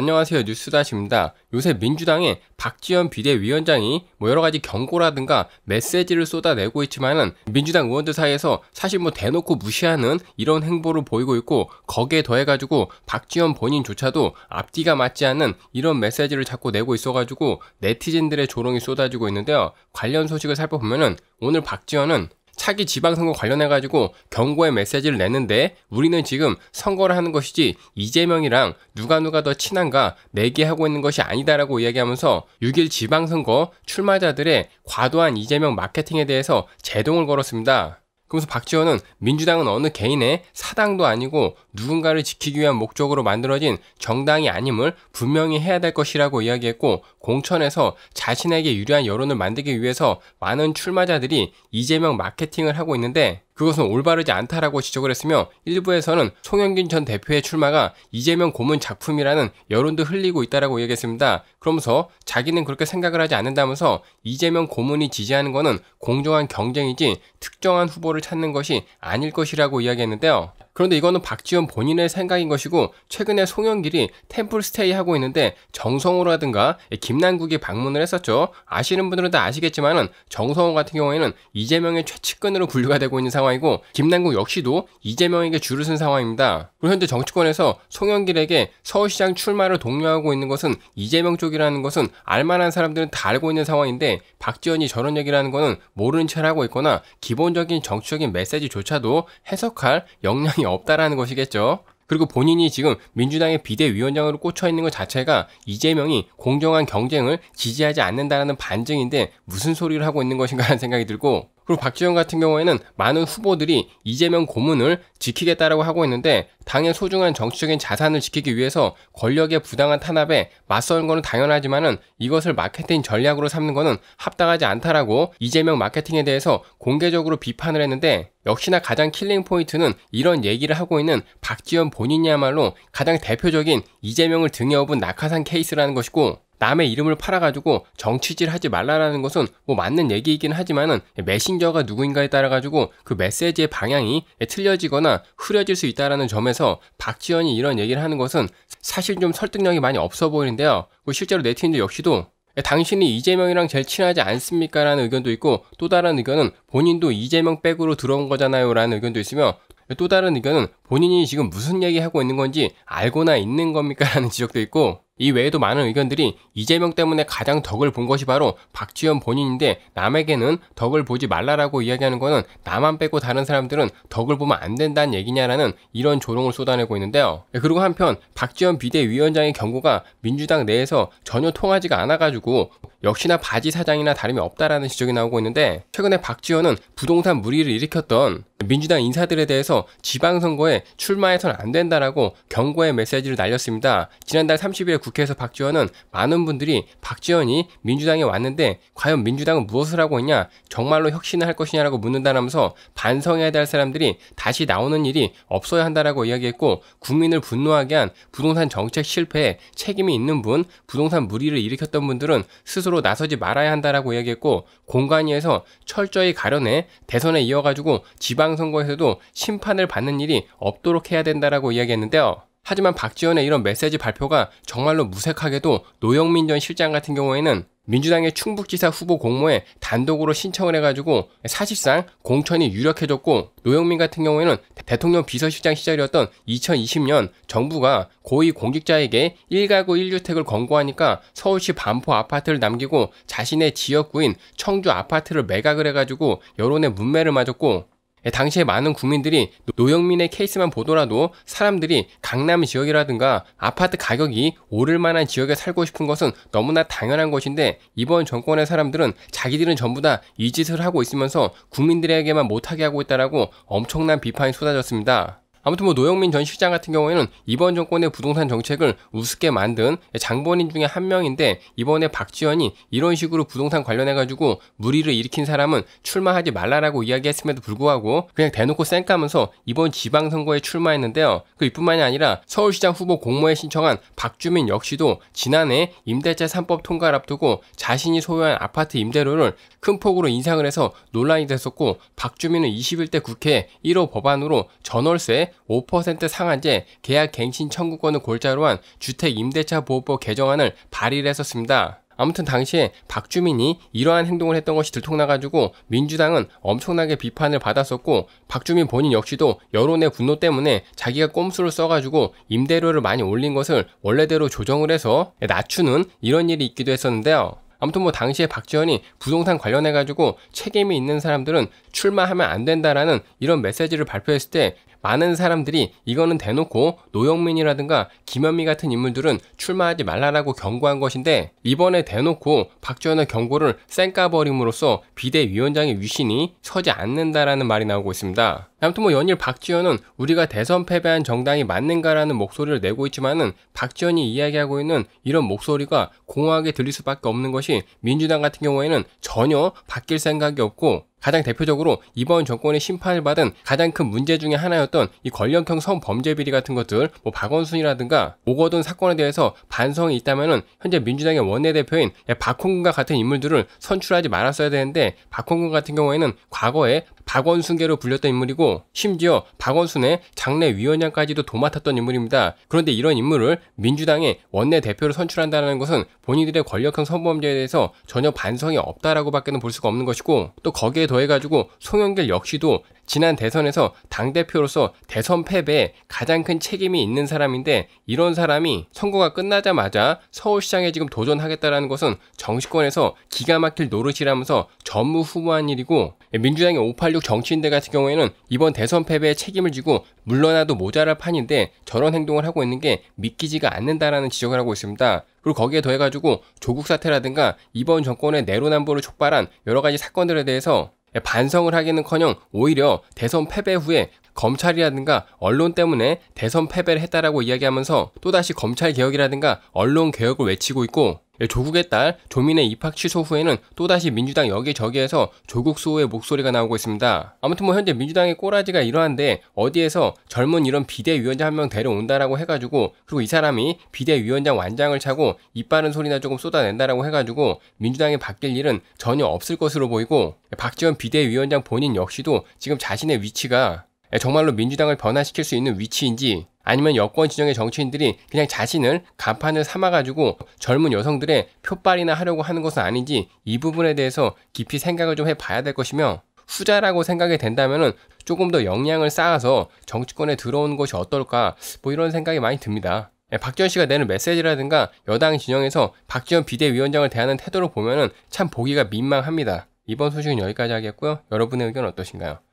안녕하세요. 뉴스다시입니다. 요새 민주당의 박지원 비대위원장이 뭐 여러 가지 경고라든가 메시지를 쏟아내고 있지만은 민주당 의원들 사이에서 사실 뭐 대놓고 무시하는 이런 행보를 보이고 있고 거기에 더해가지고 박지원 본인조차도 앞뒤가 맞지 않는 이런 메시지를 자꾸 내고 있어가지고 네티즌들의 조롱이 쏟아지고 있는데요. 관련 소식을 살펴보면은 오늘 박지원은 차기 지방선거 관련해가지고 경고의 메시지를 내는데 우리는 지금 선거를 하는 것이지 이재명이랑 누가 누가 더 친한가 내기하고 있는 것이 아니다라고 이야기하면서 6일 지방선거 출마자들의 과도한 이재명 마케팅에 대해서 제동을 걸었습니다. 그러면서 박지원은 민주당은 어느 개인의 사당도 아니고 누군가를 지키기 위한 목적으로 만들어진 정당이 아님을 분명히 해야 될 것이라고 이야기했고 공천에서 자신에게 유리한 여론을 만들기 위해서 많은 출마자들이 이재명 마케팅을 하고 있는데 그것은 올바르지 않다라고 지적을 했으며 일부에서는 송영길 전 대표의 출마가 이재명 고문 작품이라는 여론도 흘리고 있다라고 얘기했습니다. 그러면서 자기는 그렇게 생각을 하지 않는다면서 이재명 고문이 지지하는 것은 공정한 경쟁이지 특정한 후보를 찾는 것이 아닐 것이라고 이야기했는데요. 그런데 이거는 박지원 본인의 생각인 것이고 최근에 송영길이 템플 스테이 하고 있는데 정성호라든가 김남국이 방문을 했었죠. 아시는 분들은 다 아시겠지만은 정성호 같은 경우에는 이재명의 최측근으로 분류가 되고 있는 상황이고 김남국 역시도 이재명에게 줄을 쓴 상황입니다. 그리고 현재 정치권에서 송영길에게 서울시장 출마를 독려하고 있는 것은 이재명 쪽이라는 것은 알만한 사람들은 다 알고 있는 상황인데 박지원이 저런 얘기라는 거는 모르는 채를 하고 있거나 기본적인 정치적인 메시지조차도 해석할 역량이 없다라는 것이겠죠. 그리고 본인이 지금 민주당의 비대위원장으로 꽂혀 있는 것 자체가 이재명이 공정한 경쟁을 지지하지 않는다는 반증인데 무슨 소리를 하고 있는 것인가하는 생각이 들고 그리고 박지원 같은 경우에는 많은 후보들이 이재명 고문을 지키겠다라고 하고 있는데 당의 소중한 정치적인 자산을 지키기 위해서 권력의 부당한 탄압에 맞서는 것은 당연하지만은 이것을 마케팅 전략으로 삼는 것은 합당하지 않다라고 이재명 마케팅에 대해서 공개적으로 비판을 했는데 역시나 가장 킬링 포인트는 이런 얘기를 하고 있는 박지원 본인이야말로 가장 대표적인 이재명을 등에 업은 낙하산 케이스라는 것이고 남의 이름을 팔아가지고 정치질 하지 말라라는 것은 뭐 맞는 얘기이긴 하지만은 메신저가 누구인가에 따라가지고 그 메시지의 방향이 틀려지거나 흐려질 수 있다라는 점에서 박지원이 이런 얘기를 하는 것은 사실 좀 설득력이 많이 없어 보이는데요. 그 실제로 네티즌들 역시도 당신이 이재명이랑 제일 친하지 않습니까? 라는 의견도 있고 또 다른 의견은 본인도 이재명 백으로 들어온 거잖아요 라는 의견도 있으며 또 다른 의견은 본인이 지금 무슨 얘기하고 있는 건지 알고나 있는 겁니까? 라는 지적도 있고 이 외에도 많은 의견들이 이재명 때문에 가장 덕을 본 것이 바로 박지원 본인인데 남에게는 덕을 보지 말라라고 이야기하는 것은 나만 빼고 다른 사람들은 덕을 보면 안 된다는 얘기냐라는 이런 조롱을 쏟아내고 있는데요. 예, 그리고 한편 박지원 비대위원장의 경고가 민주당 내에서 전혀 통하지가 않아가지고 역시나 바지 사장이나 다름이 없다라는 지적이 나오고 있는데 최근에 박지원은 부동산 무리를 일으켰던 민주당 인사들에 대해서 지방선거에 출마해서는 안 된다라고 경고의 메시지를 날렸습니다. 지난달 30일 국회에서 박지원은 많은 분들이 박지원이 민주당에 왔는데 과연 민주당은 무엇을 하고 있냐 정말로 혁신을 할 것이냐라고 묻는다면서 반성해야 될 사람들이 다시 나오는 일이 없어야 한다라고 이야기했고 국민을 분노하게 한 부동산 정책 실패에 책임이 있는 분 부동산 무리를 일으켰던 분들은 스스로 스스로 나서지 말아야 한다라고 이야기했고 공관위에서 철저히 가려내 대선에 이어가지고 지방선거에서도 심판을 받는 일이 없도록 해야 된다라고 이야기했는데요. 하지만 박지원의 이런 메시지 발표가 정말로 무색하게도 노영민 전 실장 같은 경우에는 민주당의 충북지사 후보 공모에 단독으로 신청을 해가지고 사실상 공천이 유력해졌고 노영민 같은 경우에는 대통령 비서실장 시절이었던 2020년 정부가 고위 공직자에게 1가구 1주택을 권고하니까 서울시 반포 아파트를 남기고 자신의 지역구인 청주 아파트를 매각을 해가지고 여론의 문매를 맞았고 예, 당시에 많은 국민들이 노영민의 케이스만 보더라도 사람들이 강남 지역이라든가 아파트 가격이 오를 만한 지역에 살고 싶은 것은 너무나 당연한 것인데 이번 정권의 사람들은 자기들은 전부 다 이 짓을 하고 있으면서 국민들에게만 못하게 하고 있다라고 엄청난 비판이 쏟아졌습니다. 아무튼 뭐 노영민 전 시장 같은 경우에는 이번 정권의 부동산 정책을 우습게 만든 장본인 중에 한 명인데 이번에 박지원이 이런 식으로 부동산 관련해 가지고 무리를 일으킨 사람은 출마하지 말라라고 이야기했음에도 불구하고 그냥 대놓고 쌩까면서 이번 지방선거에 출마했는데요. 그 이뿐만이 아니라 서울시장 후보 공모에 신청한 박주민 역시도 지난해 임대차 3법 통과를 앞두고 자신이 소유한 아파트 임대료를 큰 폭으로 인상을 해서 논란이 됐었고 박주민은 21대 국회 1호 법안으로 전월세 5% 상한제 계약 갱신 청구권을 골자로 한 주택 임대차 보호법 개정안을 발의를 했었습니다. 아무튼 당시에 박주민이 이러한 행동을 했던 것이 들통나가지고 민주당은 엄청나게 비판을 받았었고 박주민 본인 역시도 여론의 분노 때문에 자기가 꼼수를 써가지고 임대료를 많이 올린 것을 원래대로 조정을 해서 낮추는 이런 일이 있기도 했었는데요. 아무튼 뭐 당시에 박지원이 부동산 관련해가지고 책임이 있는 사람들은 출마하면 안 된다라는 이런 메시지를 발표했을 때 많은 사람들이 이거는 대놓고 노영민이라든가 김현미 같은 인물들은 출마하지 말라라고 경고한 것인데 이번에 대놓고 박지원의 경고를 쌩까버림으로써 비대위원장의 위신이 서지 않는다라는 말이 나오고 있습니다. 아무튼 뭐 연일 박지원은 우리가 대선 패배한 정당이 맞는가라는 목소리를 내고 있지만은 박지원이 이야기하고 있는 이런 목소리가 공허하게 들릴 수밖에 없는 것이 민주당 같은 경우에는 전혀 바뀔 생각이 없고 가장 대표적으로 이번 정권의 심판을 받은 가장 큰 문제 중의 하나였던 이 권력형 성범죄 비리 같은 것들, 뭐 박원순이라든가 오거돈 사건에 대해서 반성이 있다면은 현재 민주당의 원내대표인 박홍근과 같은 인물들을 선출하지 말았어야 되는데 박홍근 같은 경우에는 과거에 박원순계로 불렸던 인물이고 심지어 박원순의 장례 위원장까지도 도맡았던 인물입니다. 그런데 이런 인물을 민주당의 원내대표로 선출한다는 것은 본인들의 권력형 선범죄에 대해서 전혀 반성이 없다라고 밖에는 볼 수가 없는 것이고 또 거기에 더해가지고 송영길 역시도 지난 대선에서 당대표로서 대선 패배에 가장 큰 책임이 있는 사람인데 이런 사람이 선거가 끝나자마자 서울시장에 지금 도전하겠다라는 것은 정치권에서 기가 막힐 노릇이라면서 전무후무한 일이고 민주당의 586 16 정치인들 같은 경우에는 이번 대선 패배에 책임을 지고 물러나도 모자랄 판인데 저런 행동을 하고 있는 게 믿기지가 않는다라는 지적을 하고 있습니다. 그리고 거기에 더해가지고 조국 사태라든가 이번 정권의 내로남불을 촉발한 여러 가지 사건들에 대해서 반성을 하기는커녕 오히려 대선 패배 후에 검찰이라든가 언론 때문에 대선 패배를 했다라고 이야기하면서 또다시 검찰 개혁이라든가 언론 개혁을 외치고 있고 예, 조국의 딸 조민의 입학 취소 후에는 또다시 민주당 여기저기에서 조국 수호의 목소리가 나오고 있습니다. 아무튼 뭐 현재 민주당의 꼬라지가 이러한데 어디에서 젊은 이런 비대위원장 한 명 데려온다라고 해가지고 그리고 이 사람이 비대위원장 완장을 차고 이빠른 소리나 조금 쏟아낸다라고 해가지고 민주당이 바뀔 일은 전혀 없을 것으로 보이고 박지원 비대위원장 본인 역시도 지금 자신의 위치가 예, 정말로 민주당을 변화시킬 수 있는 위치인지 아니면 여권 진영의 정치인들이 그냥 자신을 간판을 삼아가지고 젊은 여성들의 표빨이나 하려고 하는 것은 아닌지 이 부분에 대해서 깊이 생각을 좀 해봐야 될 것이며 후자라고 생각이 된다면 조금 더 역량을 쌓아서 정치권에 들어오는 것이 어떨까 뭐 이런 생각이 많이 듭니다. 예, 박지원 씨가 내는 메시지라든가 여당 진영에서 박지원 비대위원장을 대하는 태도를 보면참 보기가 민망합니다. 이번 소식은 여기까지 하겠고요. 여러분의 의견 어떠신가요?